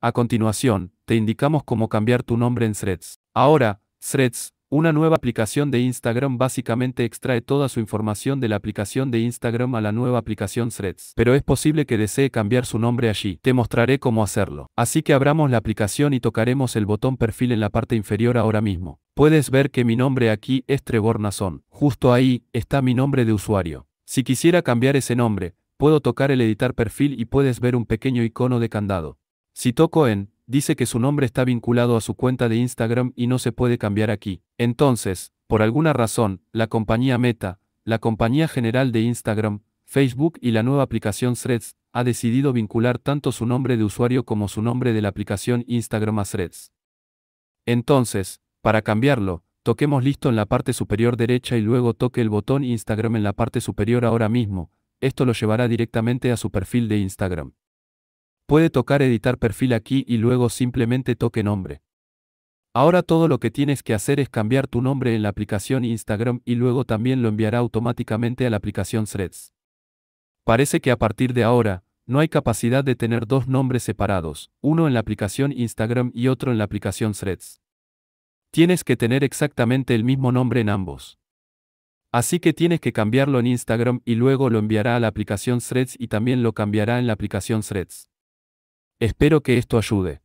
A continuación, te indicamos cómo cambiar tu nombre en Threads. Ahora, Threads, una nueva aplicación de Instagram básicamente extrae toda su información de la aplicación de Instagram a la nueva aplicación Threads, pero es posible que desee cambiar su nombre allí. Te mostraré cómo hacerlo. Así que abramos la aplicación y tocaremos el botón perfil en la parte inferior ahora mismo. Puedes ver que mi nombre aquí es Trevor Nason. Justo ahí está mi nombre de usuario. Si quisiera cambiar ese nombre, puedo tocar el editar perfil y puedes ver un pequeño icono de candado toco en, dice que su nombre está vinculado a su cuenta de Instagram y no se puede cambiar aquí. Entonces, por alguna razón, la compañía Meta, la compañía general de Instagram, Facebook y la nueva aplicación Threads, ha decidido vincular tanto su nombre de usuario como su nombre de la aplicación Instagram a Threads. Entonces, para cambiarlo, toquemos listo en la parte superior derecha y luego toque el botón Instagram en la parte superior ahora mismo, esto lo llevará directamente a su perfil de Instagram. Puede tocar editar perfil aquí y luego simplemente toque nombre. Ahora todo lo que tienes que hacer es cambiar tu nombre en la aplicación Instagram y luego también lo enviará automáticamente a la aplicación Threads. Parece que a partir de ahora, no hay capacidad de tener dos nombres separados, uno en la aplicación Instagram y otro en la aplicación Threads. Tienes que tener exactamente el mismo nombre en ambos. Así que tienes que cambiarlo en Instagram y luego lo enviará a la aplicación Threads y también lo cambiará en la aplicación Threads. Espero que esto ayude.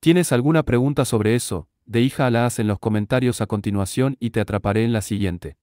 ¿Tienes alguna pregunta sobre eso? De en los comentarios a continuación y te atraparé en la siguiente.